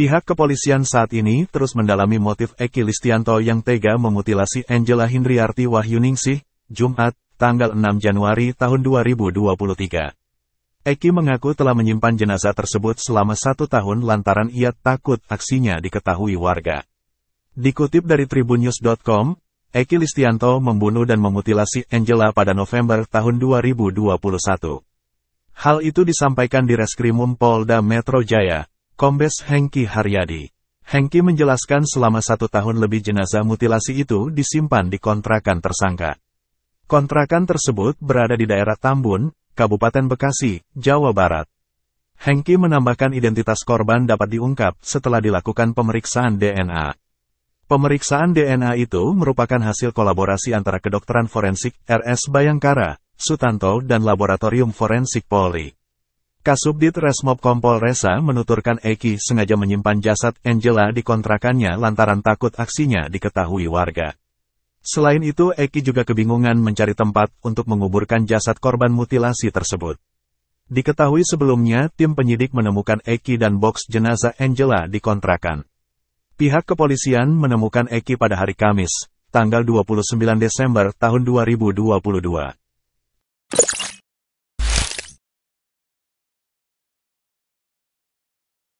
Pihak kepolisian saat ini terus mendalami motif Eki Listianto yang tega memutilasi Angela Hindriarti Wahyuningsih, Jumat, tanggal 6 Januari tahun 2023. Eki mengaku telah menyimpan jenazah tersebut selama satu tahun lantaran ia takut aksinya diketahui warga. Dikutip dari tribunnews.com, Eki Listianto membunuh dan memutilasi Angela pada November tahun 2021. Hal itu disampaikan di Reskrimum Polda Metro Jaya, Kombes Hengki Haryadi. Hengki menjelaskan selama satu tahun lebih jenazah mutilasi itu disimpan di kontrakan tersangka. Kontrakan tersebut berada di daerah Tambun, Kabupaten Bekasi, Jawa Barat. Hengki menambahkan identitas korban dapat diungkap setelah dilakukan pemeriksaan DNA. Pemeriksaan DNA itu merupakan hasil kolaborasi antara kedokteran forensik RS Bayangkara, Sutanto dan Laboratorium Forensik Polri. Kasubdit Resmob Kompol Resa menuturkan Eki sengaja menyimpan jasad Angela di kontrakannya lantaran takut aksinya diketahui warga. Selain itu Eki juga kebingungan mencari tempat untuk menguburkan jasad korban mutilasi tersebut. Diketahui sebelumnya, tim penyidik menemukan Eki dan box jenazah Angela di kontrakan. Pihak kepolisian menemukan Eki pada hari Kamis, tanggal 29 Desember tahun 2022.